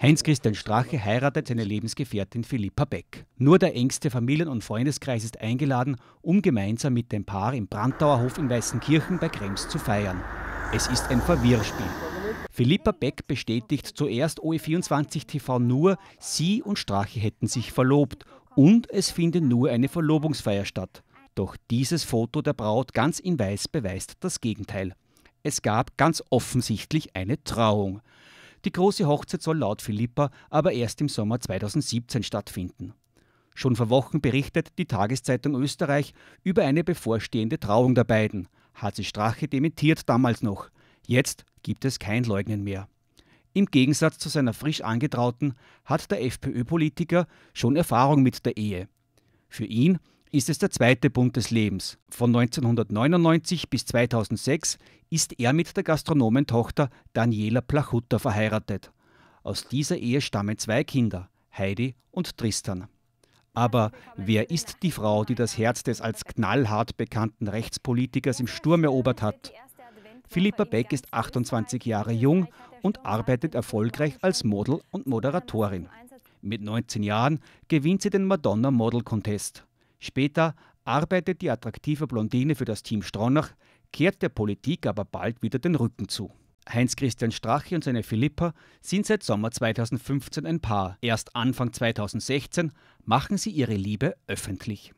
Heinz-Christian Strache heiratet seine Lebensgefährtin Philippa Beck. Nur der engste Familien- und Freundeskreis ist eingeladen, um gemeinsam mit dem Paar im Brandauer Hof in Weißenkirchen bei Krems zu feiern. Es ist ein Verwirrspiel. Philippa Beck bestätigt zuerst OE24 TV nur, sie und Strache hätten sich verlobt und es finde nur eine Verlobungsfeier statt. Doch dieses Foto der Braut ganz in Weiß beweist das Gegenteil. Es gab ganz offensichtlich eine Trauung. Die große Hochzeit soll laut Philippa aber erst im Sommer 2017 stattfinden. Schon vor Wochen berichtet die Tageszeitung Österreich über eine bevorstehende Trauung der beiden. Hat HC Strache dementiert damals noch. Jetzt gibt es kein Leugnen mehr. Im Gegensatz zu seiner frisch angetrauten hat der FPÖ-Politiker schon Erfahrung mit der Ehe. Für ihn ist es der zweite Bund des Lebens. Von 1999 bis 2006 ist er mit der Gastronomentochter Daniela Plachutta verheiratet. Aus dieser Ehe stammen zwei Kinder, Heidi und Tristan. Aber wer ist die Frau, die das Herz des als knallhart bekannten Rechtspolitikers im Sturm erobert hat? Philippa Beck ist 28 Jahre jung und arbeitet erfolgreich als Model und Moderatorin. Mit 19 Jahren gewinnt sie den Madonna Model Contest. Später arbeitet die attraktive Blondine für das Team Stronach, kehrt der Politik aber bald wieder den Rücken zu. Heinz-Christian Strache und seine Philippa sind seit Sommer 2015 ein Paar. Erst Anfang 2016 machen sie ihre Liebe öffentlich.